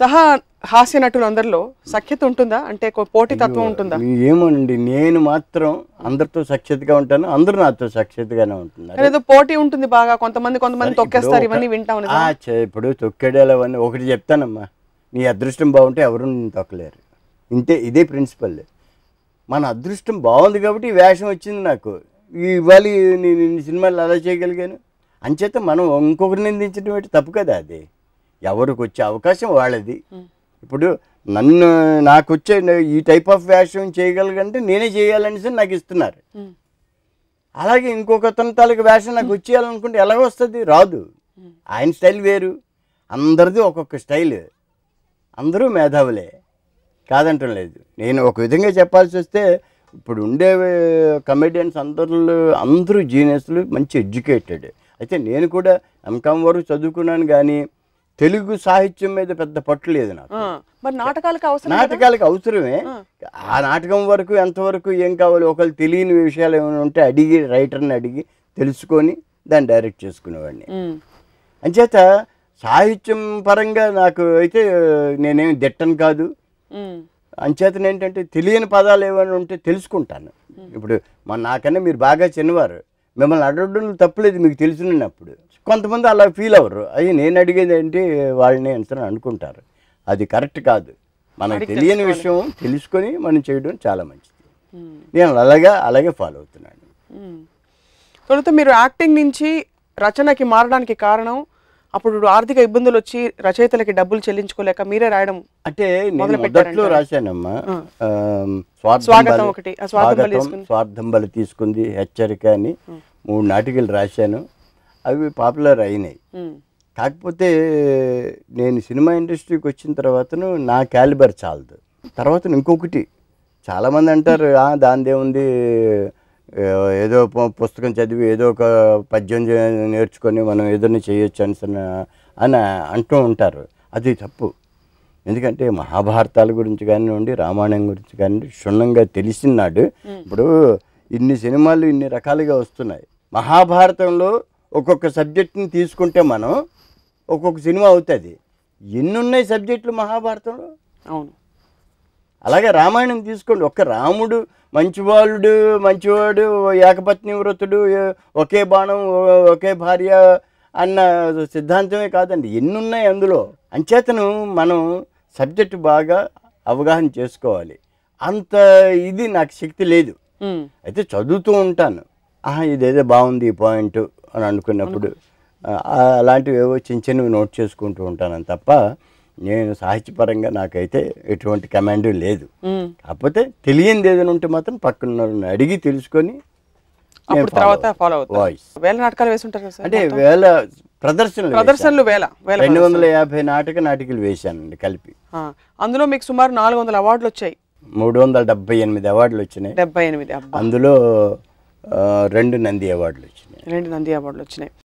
సహా హాస్య అందరిలో సఖ్యత ఉంటుందా అంటే పోటీ తత్వం ఉంటుందా ఏమండి నేను మాత్రం అందరితో సఖ్యతగా ఉంటాను అందరూ నాతో సఖ్యతగానే ఉంటున్నారు పోటీ ఉంటుంది బాగా కొంతమంది కొంతమంది తొక్కేస్తారు ఇవన్నీ వింటాం ఇప్పుడు తొక్కేడేలవన్నీ ఒకటి చెప్తానమ్మా నీ అదృష్టం బాగుంటే ఎవరు తొక్కలేరు ఇంతే ఇదే ప్రిన్సిపల్ మన అదృష్టం బాగుంది కాబట్టి వేషం వచ్చింది నాకు ఇవాళ నేను సినిమాలు అలా చేయగలిగాను అంచేత మనం ఇంకొకరిని నిందించడం తప్పు కదా అది ఎవరికి వచ్చే అవకాశం వాళ్ళది ఇప్పుడు నన్ను నాకు వచ్చే ఈ టైప్ ఆఫ్ వేషం చేయగలగంటే నేనే చేయాలనేసి నాకు ఇస్తున్నారు అలాగే ఇంకొక తన తాలూకు వేషం నాకు వచ్చేయాలనుకుంటే ఎలా వస్తుంది రాదు ఆయన స్టైల్ వేరు అందరిది ఒక్కొక్క స్టైల్ అందరూ మేధావులే కాదంటం లేదు నేను ఒక విధంగా చెప్పాల్సి వస్తే ఇప్పుడు ఉండే కమెడియన్స్ అందరు అందరూ జీనియస్లు మంచి ఎడ్యుకేటెడ్ అయితే నేను కూడా ఎంకామ్ వరకు చదువుకున్నాను కానీ తెలుగు సాహిత్యం మీద పెద్ద పట్టు లేదు నాకు మరి నాటకాలకు అవసరం నాటకాలకు అవసరమే ఆ నాటకం వరకు ఎంతవరకు ఏం కావాలి ఒకళ్ళు తెలియని విషయాలు ఏమైనా ఉంటే అడిగి రైటర్ని అడిగి తెలుసుకొని దాన్ని డైరెక్ట్ చేసుకునేవాడిని అంచేత సాహిత్యం పరంగా నాకు అయితే నేనేమి దిట్టను కాదు ఏంటంటే తెలియని పదాలు ఏమైనా ఉంటే తెలుసుకుంటాను ఇప్పుడు మా నాకన్నా మీరు బాగా చిన్నవారు మిమ్మల్ని అడగడం తప్పులేదు మీకు తెలిసినప్పుడు కొంతమంది అలా ఫీల్ అవ్వరు అవి నేను అడిగేది ఏంటి వాళ్ళని ఎంత అనుకుంటారు అది కరెక్ట్ కాదు మనకు తెలియని విషయం తెలుసుకొని మనం చేయడం చాలా మంచిది నేను అలాగా అలాగే ఫాలో అవుతున్నాను తర్వాత మీరు యాక్టింగ్ నుంచి రచనకి మారడానికి కారణం అప్పుడు ఆర్థిక ఇబ్బందులు వచ్చి రచయితలకి డబ్బులు చెల్లించుకోలేక మీరే రాయడం అంటే మొదట్లో రాశానమ్మా స్వార్థం బలి తీసుకుంది హెచ్చరిక అని మూడు నాటికలు రాశాను అవి పాపులర్ అయినాయి కాకపోతే నేను సినిమా ఇండస్ట్రీకి వచ్చిన తర్వాత నా క్యాలిబర్ చాలదు తర్వాత ఇంకొకటి చాలామంది అంటారు దాని దేవుంది ఏదో పుస్తకం చదివి ఏదో ఒక పద్యం నేర్చుకొని మనం ఏదైనా చేయొచ్చు అని అని అంటూ ఉంటారు అది తప్పు ఎందుకంటే మహాభారతాల గురించి కానివ్వండి రామాయణం గురించి కానివ్వండి క్షుణ్ణంగా తెలిసినాడు ఇప్పుడు ఇన్ని సినిమాలు ఇన్ని రకాలుగా వస్తున్నాయి మహాభారతంలో ఒక్కొక్క సబ్జెక్ట్ని తీసుకుంటే మనం ఒక్కొక్క సినిమా అవుతుంది ఎన్నున్నాయి సబ్జెక్టులు మహాభారతంలో అవును అలాగే రామాయణం తీసుకోండి ఒక్క రాముడు మంచివాళ్ళుడు మంచివాడు ఏకపత్ని వ్రతుడు ఒకే బాణం ఒకే భార్య అన్న సిద్ధాంతమే కాదండి ఎన్ని ఉన్నాయి అందులో అంచేతను మనం సబ్జెక్టు బాగా అవగాహన చేసుకోవాలి అంత ఇది నాకు శక్తి లేదు అయితే చదువుతూ ఉంటాను ఆహా ఇదేదో బాగుంది ఈ పాయింట్ అని అనుకున్నప్పుడు అలాంటివి ఏవో చిన్న చిన్నవి నోట్ చేసుకుంటూ ఉంటాను తప్ప నేను సాహిత్యపరంగా నాకైతే ఎటువంటి కమాండ్ లేదు కాకపోతే తెలియంది ఏదైనా ఉంటే మాత్రం పక్కన అడిగి తెలుసుకొని తర్వాత ఫాలో వాయిస్ వేల నాటకాలు అంటే వేల ప్రదర్శనలు ప్రదర్శనలు వేల రెండు వందల యాభై నాటక నాటికలు వేశానండి కలిపి అందులో మీకు సుమారు నాలుగు వందల అవార్డులు వచ్చాయి మూడు వందల డెబ్బై ఎనిమిది అవార్డులు వచ్చినాయి డెబ్బై ఎనిమిది అందులో రెండు నంది అవార్డులు వచ్చినాయి రెండు నంది అవార్డులు వచ్చినాయి